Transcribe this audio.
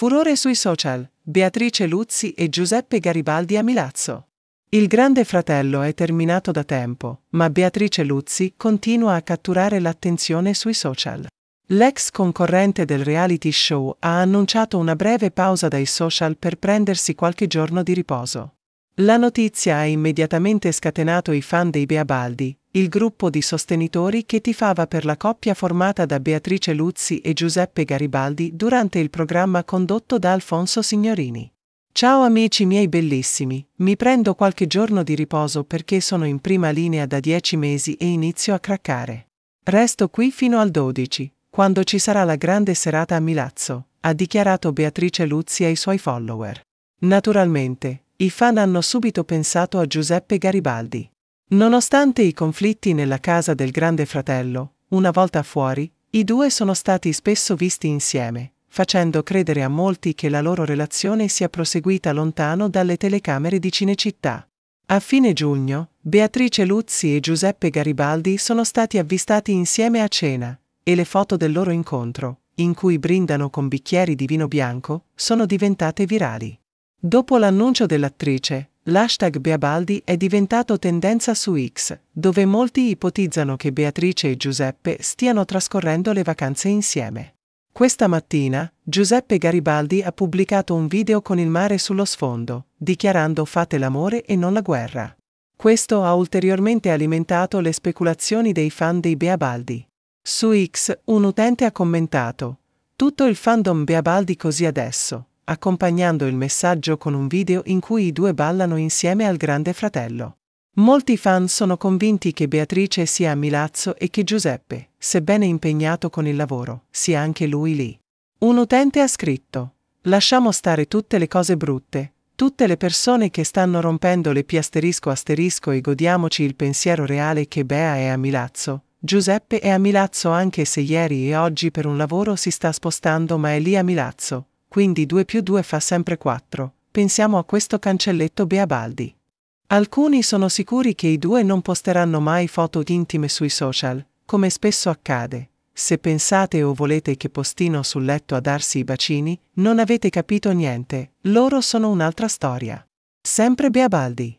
Furore sui social, Beatrice Luzzi e Giuseppe Garibaldi a Milazzo. Il Grande Fratello è terminato da tempo, ma Beatrice Luzzi continua a catturare l'attenzione sui social. L'ex concorrente del reality show ha annunciato una breve pausa dai social per prendersi qualche giorno di riposo. La notizia ha immediatamente scatenato i fan dei Beabaldi, il gruppo di sostenitori che tifava per la coppia formata da Beatrice Luzzi e Giuseppe Garibaldi durante il programma condotto da Alfonso Signorini. Ciao amici miei bellissimi, mi prendo qualche giorno di riposo perché sono in prima linea da dieci mesi e inizio a craccare. Resto qui fino al 12, quando ci sarà la grande serata a Milazzo, ha dichiarato Beatrice Luzzi ai suoi follower. Naturalmente, i fan hanno subito pensato a Giuseppe Garibaldi. Nonostante i conflitti nella casa del grande fratello, una volta fuori, i due sono stati spesso visti insieme, facendo credere a molti che la loro relazione sia proseguita lontano dalle telecamere di Cinecittà. A fine giugno, Beatrice Luzzi e Giuseppe Garibaldi sono stati avvistati insieme a cena, e le foto del loro incontro, in cui brindano con bicchieri di vino bianco, sono diventate virali. Dopo l'annuncio dell'attrice, l'hashtag Beabaldi è diventato tendenza su X, dove molti ipotizzano che Beatrice e Giuseppe stiano trascorrendo le vacanze insieme. Questa mattina, Giuseppe Garibaldi ha pubblicato un video con il mare sullo sfondo, dichiarando fate l'amore e non la guerra. Questo ha ulteriormente alimentato le speculazioni dei fan dei Beabaldi. Su X, un utente ha commentato, tutto il fandom Beabaldi così adesso, accompagnando il messaggio con un video in cui i due ballano insieme al Grande Fratello. Molti fan sono convinti che Beatrice sia a Milazzo e che Giuseppe, sebbene impegnato con il lavoro, sia anche lui lì. Un utente ha scritto, lasciamo stare tutte le cose brutte, tutte le persone che stanno rompendo le piasterisco asterisco e godiamoci il pensiero reale che Bea è a Milazzo. Giuseppe è a Milazzo anche se ieri e oggi per un lavoro si sta spostando ma è lì a Milazzo, quindi 2 più 2 fa sempre 4. Pensiamo a questo cancelletto Beabaldi. Alcuni sono sicuri che i due non posteranno mai foto intime sui social, come spesso accade. Se pensate o volete che postino sul letto a darsi i bacini, non avete capito niente, loro sono un'altra storia. Sempre Beabaldi.